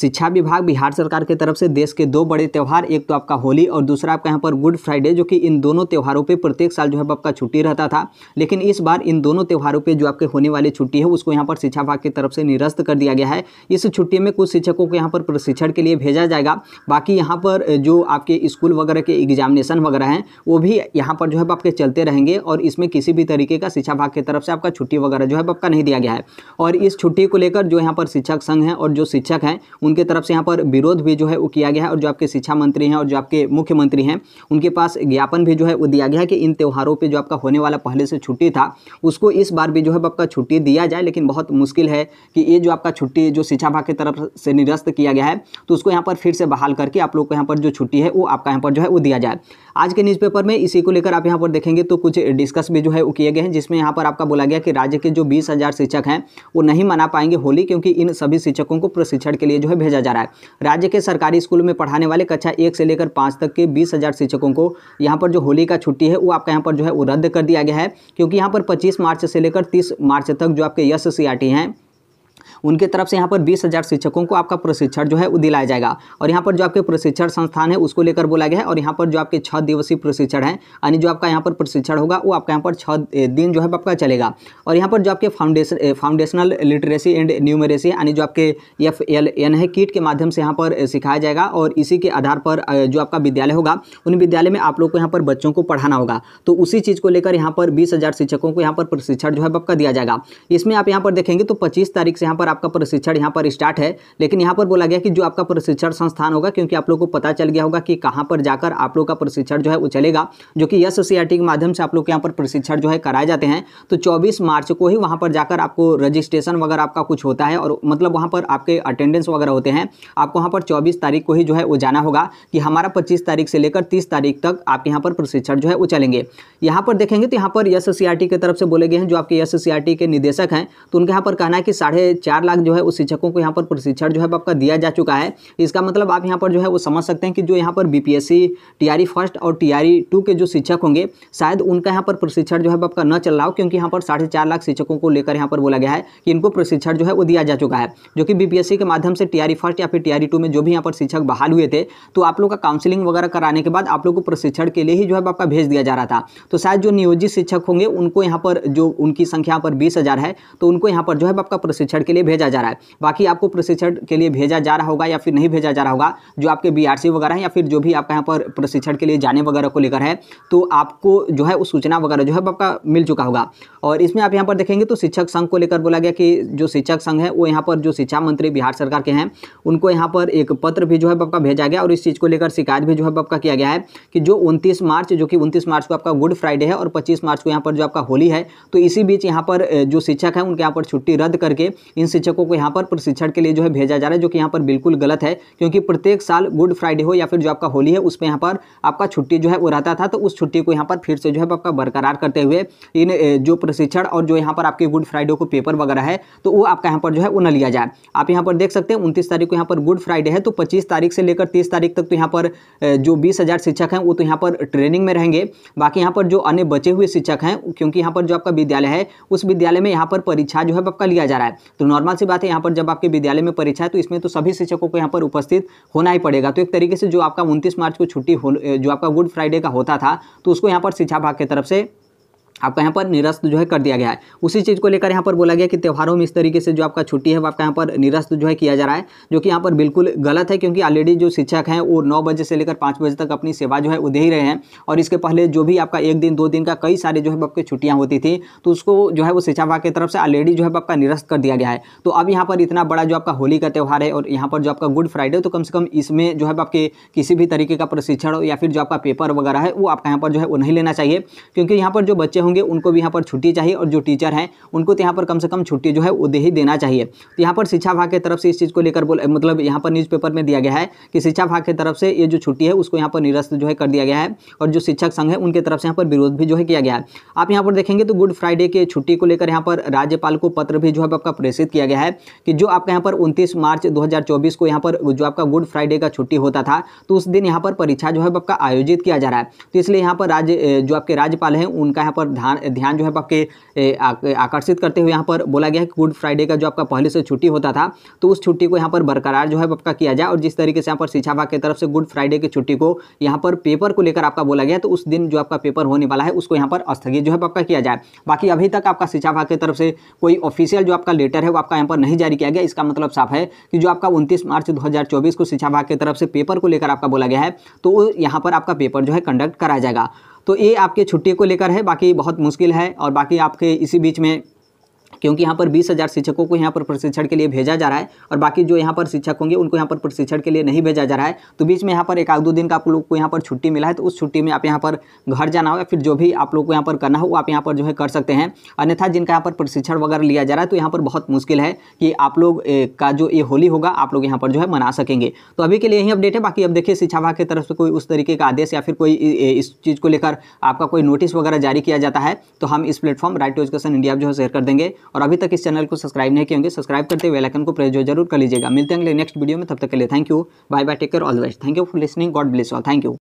शिक्षा विभाग बिहार सरकार की तरफ से देश के दो बड़े त्यौहार एक तो आपका होली और दूसरा आपका यहाँ पर गुड फ्राइडे जो कि इन दोनों त्यौहारों पे प्रत्येक साल जो है आपका छुट्टी रहता था लेकिन इस बार इन दोनों त्यौहारों पे जो आपके होने वाली छुट्टी है उसको यहाँ पर शिक्षा विभाग की तरफ से निरस्त कर दिया गया है इस छुट्टी में कुछ शिक्षकों को यहाँ पर प्रशिक्षण के लिए भेजा जाएगा बाकी यहाँ पर जो आपके स्कूल वगैरह के एग्जामिनेशन वगैरह हैं वो भी यहाँ पर जो है आपके चलते रहेंगे और इसमें किसी भी तरीके का शिक्षा विभाग की तरफ से आपका छुट्टी वगैरह जो है आपका नहीं दिया गया है और इस छुट्टी को लेकर जो यहाँ पर शिक्षक संघ हैं और जो शिक्षक हैं उनके तरफ से यहाँ पर विरोध भी जो है वो किया गया है और जो आपके शिक्षा मंत्री हैं और जो आपके मुख्यमंत्री हैं उनके पास ज्ञापन भी जो है वो दिया गया है कि इन त्यौहारों पर जो आपका होने वाला पहले से छुट्टी था उसको इस बार भी जो है आपका छुट्टी दिया जाए लेकिन बहुत मुश्किल है कि ये जो आपका छुट्टी जो शिक्षा विभाग की तरफ से निरस्त किया गया है तो उसको यहाँ पर फिर से बहाल करके आप लोग को यहाँ पर जो छुट्टी है वो आपका यहाँ पर जो है वो दिया जाए आज के न्यूज़पेपर में इसी को लेकर आप यहाँ पर देखेंगे तो कुछ डिस्कस भी जो है वो किए गए हैं जिसमें यहाँ पर आपका बोला गया कि राज्य के जो बीस शिक्षक हैं वो नहीं मना पाएंगे होली क्योंकि इन सभी शिक्षकों को प्रशिक्षण के लिए जो है भेजा जा रहा है राज्य के सरकारी स्कूल में पढ़ाने वाले कक्षा एक से लेकर पाँच तक के बीस हज़ार शिक्षकों को यहाँ पर जो होली का छुट्टी है वो आपका यहाँ पर जो है वो रद्द कर दिया गया है क्योंकि यहाँ पर पच्चीस मार्च से लेकर तीस मार्च तक जो आपके यस सी हैं उनके तरफ से यहाँ पर बीस शिक्षकों को आपका प्रशिक्षण जो है वो दिलाया जाएगा और यहाँ पर जो आपके प्रशिक्षण संस्थान है उसको लेकर बोला गया है और यहाँ पर जो आपके छः दिवसीय प्रशिक्षण है यानी जो आपका यहाँ पर प्रशिक्षण होगा वो आपका यहाँ पर छः दिन जो है आपका चलेगा और यहाँ पर जो आपके foundation foundational literacy and numeracy यानी जो आपके एफ एल एन है किट के माध्यम से यहाँ पर सिखाया जाएगा और इसी के आधार पर जो आपका विद्यालय होगा उन विद्यालय में आप लोग को यहाँ पर बच्चों को पढ़ाना होगा तो उसी चीज़ को लेकर यहाँ पर बीस शिक्षकों को यहाँ पर प्रशिक्षण जो है आपका दिया जाएगा इसमें आप यहाँ पर देखेंगे तो पच्चीस तारीख से यहाँ पर आपका प्रशिक्षण यहाँ पर स्टार्ट है लेकिन यहाँ पर बोला गया कि जो आपका प्रशिक्षण संस्थान होगा क्योंकि आप लोग को पता चल गया होगा कि कहाँ पर जाकर आप लोग का प्रशिक्षण जो है वो चलेगा जो कि यस सी के माध्यम से आप लोग के यहाँ पर प्रशिक्षण जो है कराए जाते हैं तो चौबीस मार्च को ही वहाँ पर जाकर आपको रजिस्ट्रेशन वगैरह आपका कुछ होता है और मतलब वहाँ पर आपके अटेंडेंस वगैरह होते हैं आपको वहाँ पर चौबीस तारीख को ही जो है वो जाना होगा कि हमारा पच्चीस तारीख से लेकर तीस तारीख तक आपके यहाँ पर प्रशिक्षण जो है वो चलेंगे यहाँ पर देखेंगे तो यहाँ पर यस की तरफ से बोले गए हैं जो आपके यस के निदेशक हैं तो उनके यहाँ पर कहना है कि साढ़े चार लाख जो है उस शिक्षकों को यहाँ पर प्रशिक्षण जो है आपका दिया जा चुका है इसका मतलब आप यहाँ पर जो है वो समझ सकते हैं कि जो यहाँ पर बी पी एस फर्स्ट और टी टू के जो शिक्षक होंगे शायद उनका यहाँ पर प्रशिक्षण जो है आपका न चल रहा हो क्योंकि यहाँ पर साढ़े चार लाख शिक्षकों को लेकर यहाँ पर बोला गया है कि इनको प्रशिक्षण जो है वो दिया जा चुका है जो कि बी के माध्यम से टी फर्स्ट या फिर टी टू में जो भी यहाँ पर शिक्षक बहाल हुए थे तो आप लोग का काउंसिलिंग वगैरह कराने के बाद आप लोग को प्रशिक्षण के लिए ही जो है आपका भेज दिया जा रहा था तो शायद जो नियोजित शिक्षक होंगे उनको यहाँ पर जो उनकी संख्या पर बीस है तो उनको यहाँ पर जो है आपका प्रशिक्षण के लिए भेजा जा रहा है बाकी आपको प्रशिक्षण के लिए भेजा जा रहा होगा या फिर नहीं भेजा जा रहा होगा जो आपके बी वगैरह हैं या फिर जो भी आपका यहाँ पर प्रशिक्षण के लिए जाने वगैरह को लेकर है तो आपको जो है वो सूचना वगैरह जो है आपका मिल चुका होगा और इसमें आप यहाँ पर देखेंगे तो शिक्षक संघ को लेकर बोला गया कि जो शिक्षक संघ है वो यहाँ पर जो शिक्षा मंत्री बिहार सरकार के हैं उनको यहाँ पर एक पत्र भी जो है आपका भेजा गया और इस चीज़ को लेकर शिकायत भी जो है आपका किया गया है कि जो उनतीस मार्च जो कि उनतीस मार्च को आपका गुड फ्राइडे है और पच्चीस मार्च को यहाँ पर जो आपका होली है तो इसी बीच यहाँ पर जो शिक्षक है उनके यहाँ पर छुट्टी रद्द करके इन शिक्षकों को यहाँ पर प्रशिक्षण के लिए जो है भेजा जा रहा है जो कि यहाँ पर बिल्कुल गलत है क्योंकि प्रत्येक साल गुड फ्राइडे हो या फिर जो आपका होली है उसमें यहाँ पर आपका छुट्टी जो है वो रहता था तो उस छुट्टी को यहाँ पर फिर से जो है आपका बरकरार करते हुए इन जो प्रशिक्षण और जो यहाँ पर आपके गुड फ्राइडे को पेपर वगैरह है तो वो आपका यहाँ पर जो है वो न लिया जाए आप यहाँ पर देख सकते हैं उनतीस तारीख को यहाँ पर गुड फ्राइडे है तो पच्चीस तारीख से लेकर तीस तारीख तक तो यहाँ पर जो बीस शिक्षक हैं वो तो यहाँ पर ट्रेनिंग में रहेंगे बाकी यहाँ पर जो अन्य बचे हुए शिक्षक हैं क्योंकि यहाँ पर जो आपका विद्यालय है उस विद्यालय में यहाँ पर परीक्षा जो है आपका लिया जा रहा है तो नॉर्मल नॉर्मल सी बात है यहाँ पर जब आपके विद्यालय में परीक्षा है तो इसमें तो सभी शिक्षकों को यहाँ पर उपस्थित होना ही पड़ेगा तो एक तरीके से जो आपका उनतीस मार्च को छुट्टी जो आपका गुड फ्राइडे का होता था तो उसको यहाँ पर शिक्षा भाग की तरफ से आपका यहाँ पर निरस्त जो है कर दिया गया है उसी चीज़ को लेकर यहाँ पर बोला गया कि त्यौहारों में इस तरीके से जो आपका छुट्टी है वो आपका यहाँ पर निरस्त जो है किया जा रहा है जो कि यहाँ पर बिल्कुल गलत है क्योंकि ऑलरेडी जो शिक्षक हैं वो नौ बजे से लेकर पाँच बजे तक अपनी सेवा जो है वो दे ही रहे हैं और इसके पहले जो भी आपका एक दिन दो दिन का कई सारे जो है आपकी छुट्टियाँ होती थी तो उसको जो है वो शिक्षा विभाग की तरफ से ऑलरेडी जो है आपका निरस्त कर दिया गया है तो अब यहाँ पर इतना बड़ा जो आपका होली का त्यौहार है और यहाँ पर जो आपका गुड फ्राइडे तो कम से कम इसमें जो है आपके किसी भी तरीके का प्रशिक्षण या फिर जो आपका पेपर वगैरह है वो आपका यहाँ पर जो है वो नहीं लेना चाहिए क्योंकि यहाँ पर जो बच्चे होंगे उनको भी यहाँ पर छुट्टी चाहिए और जो टीचर हैं उनको तो यहाँ पर कम से कम छुट्टी जो है वो दे ही देना चाहिए तो यहाँ पर शिक्षा विभाग की तरफ से इस चीज़ को लेकर बोल मतलब यहाँ पर न्यूज़पेपर में दिया गया है कि शिक्षा विभाग की तरफ से ये जो छुट्टी है उसको यहाँ पर निरस्त जो है कर दिया गया है और जो शिक्षक संघ है उनके तरफ से यहाँ पर विरोध भी जो है किया गया है आप यहाँ पर देखेंगे तो गुड फ्राइडे की छुट्टी को लेकर यहाँ पर राज्यपाल को पत्र भी जो है आपका प्रेषित किया गया है कि जो आपका यहाँ पर उनतीस मार्च दो को यहाँ पर जो आपका गुड फ्राइडे का छुट्टी होता था तो उस दिन यहाँ पर परीक्षा जो है आपका आयोजित किया जा रहा है तो इसलिए यहाँ पर राज्य जो आपके राज्यपाल हैं उनका यहाँ पर ध्यान ध्यान जो है आपके आकर्षित करते हुए यहाँ पर बोला गया है कि गुड फ्राइडे का जो आपका पहले से छुट्टी होता था तो उस छुट्टी को यहाँ पर बरकरार जो है आपका किया जाए और जिस तरीके से यहाँ पर शिक्षा विभाग की तरफ से गुड फ्राइडे की छुट्टी को यहाँ पर पेपर को लेकर आपका बोला गया तो उस दिन जो आपका पेपर होने वाला है उसको यहाँ पर स्थगित जो है आपका किया जाए बाकी अभी तक आपका शिक्षा विभाग की तरफ से कोई ऑफिशियल जो आपका लेटर है वो आपका यहाँ पर नहीं जारी किया गया इसका मतलब साफ है कि जो आपका उनतीस मार्च दो को शिक्षा विभाग की तरफ से पेपर को लेकर आपका बोला गया है तो यहाँ पर आपका पेपर जो है कंडक्ट कराया जाएगा तो ये आपके छुट्टी को लेकर है बाकी बहुत मुश्किल है और बाकी आपके इसी बीच में क्योंकि यहाँ पर बीस हज़ार शिक्षकों को यहाँ पर प्रशिक्षण के लिए भेजा जा रहा है और बाकी जो यहाँ पर शिक्षक होंगे उनको यहाँ पर प्रशिक्षण के लिए नहीं भेजा जा रहा है तो बीच में यहाँ पर एक आध दो दिन का आप लोग को यहाँ पर छुट्टी मिला है तो उस छुट्टी में आप यहाँ पर घर जाना हो या फिर जो भी आप लोग को यहाँ पर करना हो वो आप यहाँ पर जो है कर सकते हैं अन्यथा जिनका यहाँ पर प्रशिक्षण वगैरह लिया जा रहा है तो यहाँ पर बहुत मुश्किल है कि आप लोग का जो ये होली होगा आप लोग यहाँ पर जो है मना सकेंगे तो अभी के लिए यही अपडेट है बाकी अब देखिए शिक्षा विभाग की तरफ से कोई उस तरीके का आदेश या फिर कोई इस चीज़ को लेकर आपका कोई नोटिस वगैरह जारी किया जाता है तो हम इस platform right to education India जो है शेयर कर देंगे और अभी तक इस चैनल को सब्सक्राइब नहीं किए होंगे सब्सक्राइब करते हुए वेलाइकन को प्रेस जरूर कर लीजिएगा मिलते हैं अगले नेक्स्ट वीडियो में तब तक के लिए thank you bye bye take care all best thank you for listening God bless all thank you